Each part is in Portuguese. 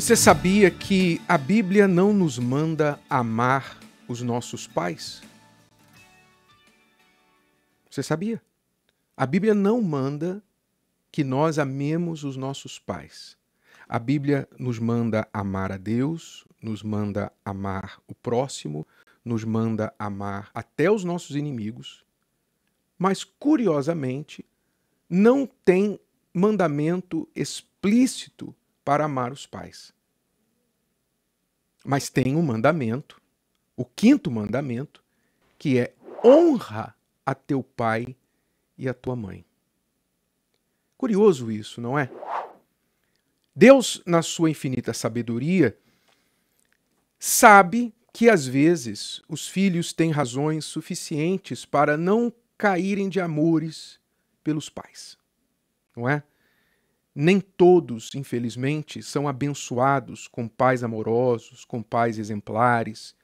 Você sabia que a Bíblia não nos manda amar os nossos pais? Você sabia? A Bíblia não manda que nós amemos os nossos pais. A Bíblia nos manda amar a Deus, nos manda amar o próximo, nos manda amar até os nossos inimigos, mas curiosamente não tem mandamento explícito para amar os pais. Mas tem um mandamento, o quinto mandamento, que é honra a teu pai e a tua mãe. Curioso isso, não é? Deus, na sua infinita sabedoria, sabe que às vezes os filhos têm razões suficientes para não caírem de amores pelos pais, não é? Nem todos, infelizmente, são abençoados com pais amorosos, com pais exemplares,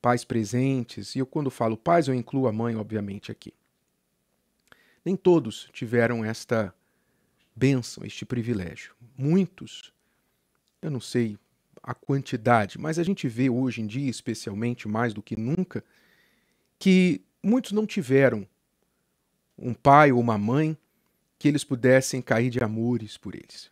pais presentes. E eu, quando falo pais, eu incluo a mãe, obviamente, aqui. Nem todos tiveram esta bênção, este privilégio. Muitos, eu não sei a quantidade, mas a gente vê hoje em dia, especialmente mais do que nunca, que muitos não tiveram um pai ou uma mãe que eles pudessem cair de amores por eles.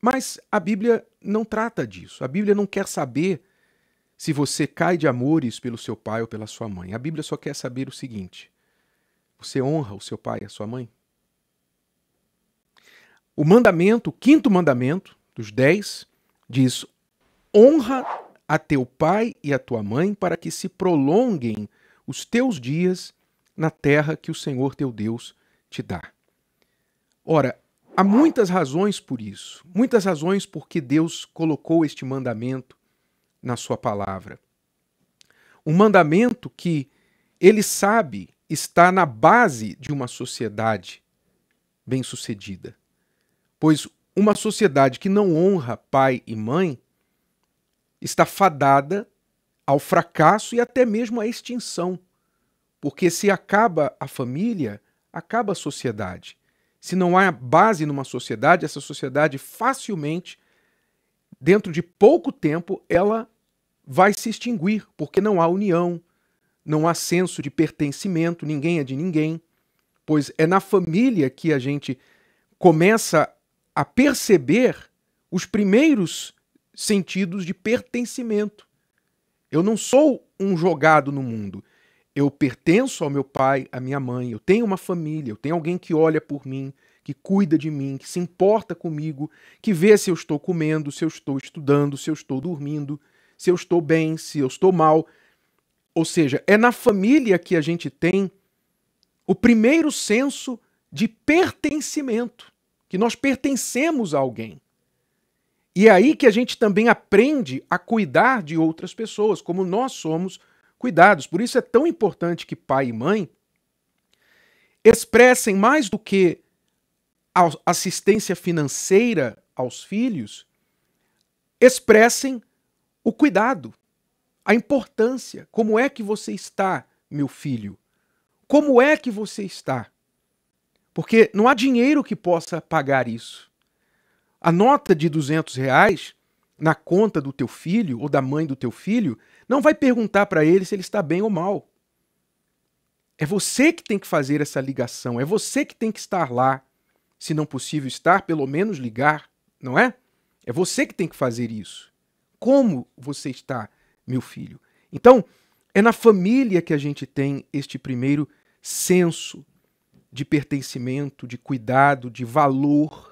Mas a Bíblia não trata disso. A Bíblia não quer saber se você cai de amores pelo seu pai ou pela sua mãe. A Bíblia só quer saber o seguinte: você honra o seu pai e a sua mãe? O mandamento, o quinto mandamento dos dez, diz: honra a teu pai e a tua mãe para que se prolonguem os teus dias na terra que o Senhor teu Deus te dá. Ora, há muitas razões por isso, muitas razões porque Deus colocou este mandamento na sua palavra. Um mandamento que ele sabe está na base de uma sociedade bem-sucedida. Pois uma sociedade que não honra pai e mãe está fadada ao fracasso e até mesmo à extinção. Porque se acaba a família, acaba a sociedade. Se não há base numa sociedade, essa sociedade facilmente, dentro de pouco tempo, ela vai se extinguir, porque não há união, não há senso de pertencimento, ninguém é de ninguém, pois é na família que a gente começa a perceber os primeiros sentidos de pertencimento. Eu não sou um jogado no mundo, eu pertenço ao meu pai, à minha mãe, eu tenho uma família, eu tenho alguém que olha por mim, que cuida de mim, que se importa comigo, que vê se eu estou comendo, se eu estou estudando, se eu estou dormindo, se eu estou bem, se eu estou mal. Ou seja, é na família que a gente tem o primeiro senso de pertencimento, que nós pertencemos a alguém. E é aí que a gente também aprende a cuidar de outras pessoas, como nós somos cuidados. Por isso é tão importante que pai e mãe expressem mais do que assistência financeira aos filhos, expressem o cuidado, a importância. Como é que você está, meu filho? Como é que você está? Porque não há dinheiro que possa pagar isso. A nota de 200 reais na conta do teu filho ou da mãe do teu filho, não vai perguntar para ele se ele está bem ou mal. É você que tem que fazer essa ligação, é você que tem que estar lá. Se não possível estar, pelo menos ligar, não é? É você que tem que fazer isso. Como você está, meu filho? Então, é na família que a gente tem este primeiro senso de pertencimento, de cuidado, de valor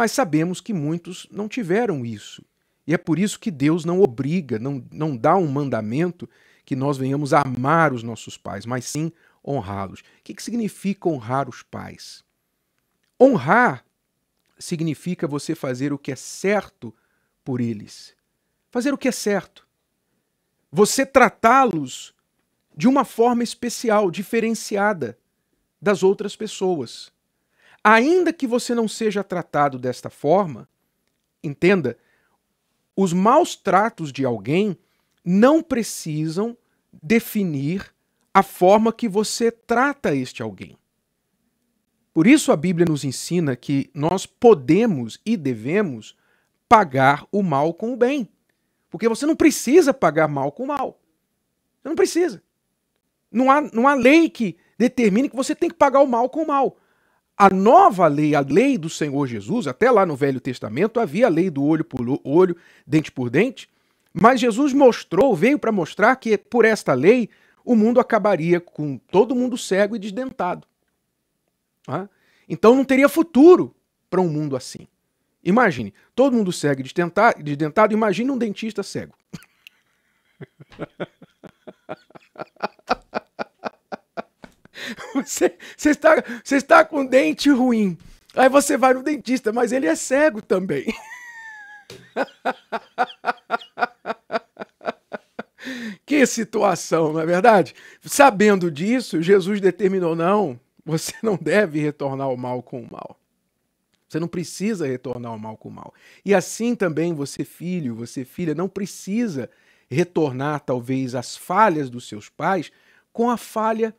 mas sabemos que muitos não tiveram isso. E é por isso que Deus não obriga, não, não dá um mandamento que nós venhamos amar os nossos pais, mas sim honrá-los. O que, que significa honrar os pais? Honrar significa você fazer o que é certo por eles. Fazer o que é certo. Você tratá-los de uma forma especial, diferenciada das outras pessoas. Ainda que você não seja tratado desta forma, entenda, os maus tratos de alguém não precisam definir a forma que você trata este alguém. Por isso a Bíblia nos ensina que nós podemos e devemos pagar o mal com o bem. Porque você não precisa pagar mal com mal. Você não precisa. Não há, não há lei que determine que você tem que pagar o mal com o mal. A nova lei, a lei do Senhor Jesus, até lá no Velho Testamento havia a lei do olho por olho, dente por dente, mas Jesus mostrou, veio para mostrar que por esta lei o mundo acabaria com todo mundo cego e desdentado. Então não teria futuro para um mundo assim. Imagine, todo mundo cego e desdentado imagine um dentista cego. você, você, está, você está com dente ruim. Aí você vai no dentista, mas ele é cego também. que situação, não é verdade? Sabendo disso, Jesus determinou: não, você não deve retornar o mal com o mal. Você não precisa retornar o mal com o mal. E assim também você, filho, você, filha, não precisa retornar talvez as falhas dos seus pais com a falha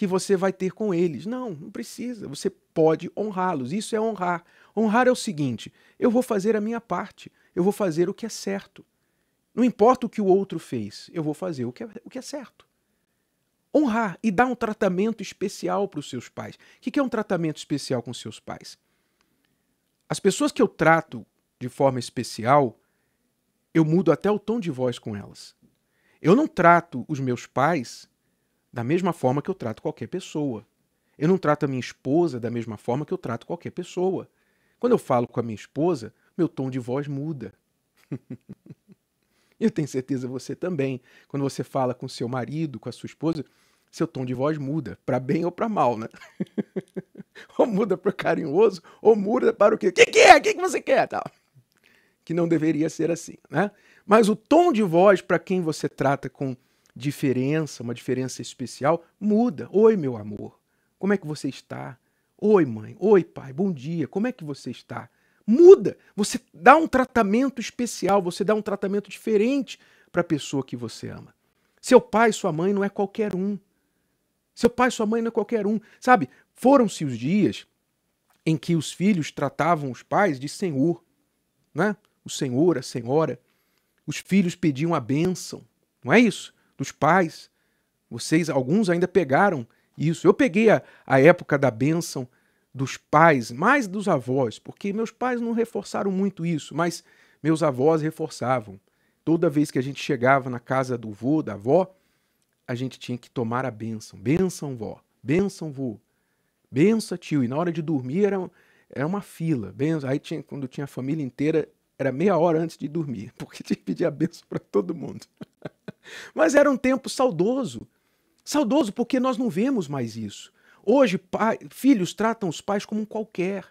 que você vai ter com eles. Não, não precisa. Você pode honrá-los. Isso é honrar. Honrar é o seguinte: eu vou fazer a minha parte, eu vou fazer o que é certo. Não importa o que o outro fez, eu vou fazer o que é, o que é certo. Honrar e dar um tratamento especial para os seus pais. O que é um tratamento especial com seus pais? As pessoas que eu trato de forma especial, eu mudo até o tom de voz com elas. Eu não trato os meus pais da mesma forma que eu trato qualquer pessoa. Eu não trato a minha esposa da mesma forma que eu trato qualquer pessoa. Quando eu falo com a minha esposa, meu tom de voz muda. eu tenho certeza você também. Quando você fala com seu marido, com a sua esposa, seu tom de voz muda, para bem ou para mal, né? ou muda para carinhoso, ou muda para o quê? O que, que é? O que, que você quer? Que não deveria ser assim, né? Mas o tom de voz para quem você trata com diferença, uma diferença especial, muda. Oi, meu amor, como é que você está? Oi, mãe. Oi, pai. Bom dia. Como é que você está? Muda. Você dá um tratamento especial, você dá um tratamento diferente para a pessoa que você ama. Seu pai, sua mãe não é qualquer um. Seu pai, sua mãe não é qualquer um. Sabe, foram-se os dias em que os filhos tratavam os pais de senhor, né? O senhor, a senhora. Os filhos pediam a bênção, não é isso? dos pais. Vocês, alguns ainda pegaram isso. Eu peguei a, a época da bênção dos pais, mais dos avós, porque meus pais não reforçaram muito isso, mas meus avós reforçavam. Toda vez que a gente chegava na casa do vô, da avó, a gente tinha que tomar a bênção. Bênção, vó. Bênção, vô. Bênção, tio. E na hora de dormir era, era uma fila. Benção. Aí tinha, quando tinha a família inteira, era meia hora antes de dormir, porque tinha que pedir a benção para todo mundo. Mas era um tempo saudoso. Saudoso porque nós não vemos mais isso. Hoje, pai, filhos tratam os pais como um qualquer.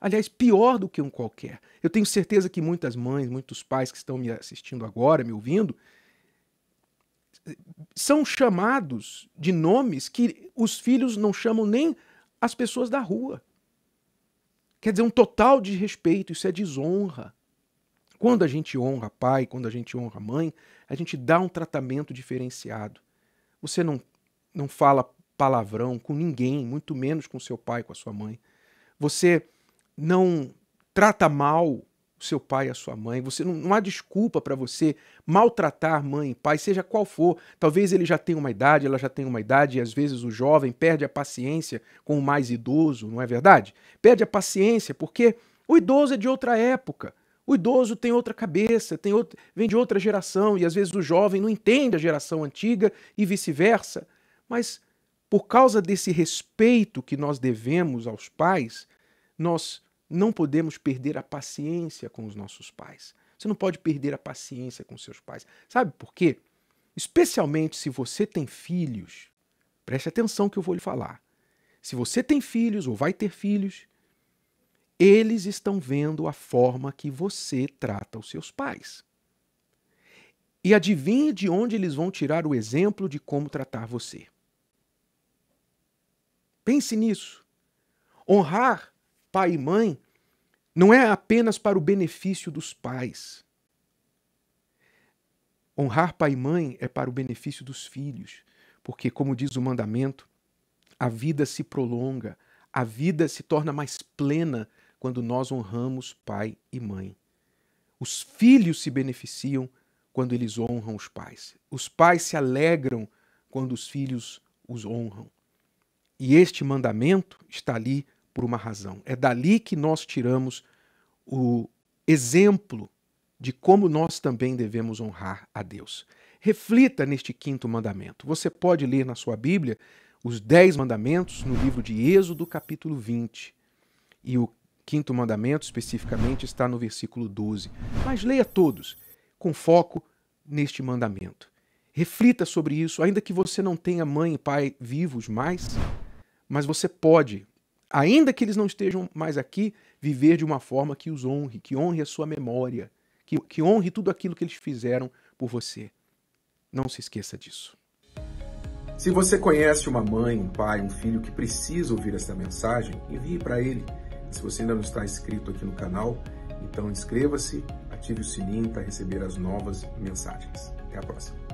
Aliás, pior do que um qualquer. Eu tenho certeza que muitas mães, muitos pais que estão me assistindo agora, me ouvindo, são chamados de nomes que os filhos não chamam nem as pessoas da rua. Quer dizer, um total desrespeito, isso é desonra. Quando a gente honra pai, quando a gente honra mãe, a gente dá um tratamento diferenciado. Você não, não fala palavrão com ninguém, muito menos com seu pai, com a sua mãe. Você não trata mal o seu pai e a sua mãe. Você não, não há desculpa para você maltratar mãe e pai, seja qual for. Talvez ele já tenha uma idade, ela já tenha uma idade, e às vezes o jovem perde a paciência com o mais idoso, não é verdade? Perde a paciência porque o idoso é de outra época. O idoso tem outra cabeça, tem outro, vem de outra geração, e às vezes o jovem não entende a geração antiga e vice-versa. Mas por causa desse respeito que nós devemos aos pais, nós não podemos perder a paciência com os nossos pais. Você não pode perder a paciência com seus pais. Sabe por quê? Especialmente se você tem filhos, preste atenção que eu vou lhe falar. Se você tem filhos ou vai ter filhos, eles estão vendo a forma que você trata os seus pais. E adivinhe de onde eles vão tirar o exemplo de como tratar você. Pense nisso. Honrar pai e mãe não é apenas para o benefício dos pais. Honrar pai e mãe é para o benefício dos filhos, porque, como diz o mandamento, a vida se prolonga, a vida se torna mais plena quando nós honramos pai e mãe. Os filhos se beneficiam quando eles honram os pais. Os pais se alegram quando os filhos os honram. E este mandamento está ali por uma razão. É dali que nós tiramos o exemplo de como nós também devemos honrar a Deus. Reflita neste quinto mandamento. Você pode ler na sua Bíblia os dez mandamentos no livro de Êxodo, capítulo 20. E o quinto mandamento especificamente está no versículo 12. Mas leia todos, com foco neste mandamento. Reflita sobre isso, ainda que você não tenha mãe e pai vivos mais, mas você pode, ainda que eles não estejam mais aqui, viver de uma forma que os honre, que honre a sua memória, que, que honre tudo aquilo que eles fizeram por você. Não se esqueça disso. Se você conhece uma mãe, um pai, um filho que precisa ouvir esta mensagem, envie para ele. Se você ainda não está inscrito aqui no canal, então inscreva-se, ative o sininho para receber as novas mensagens. Até a próxima!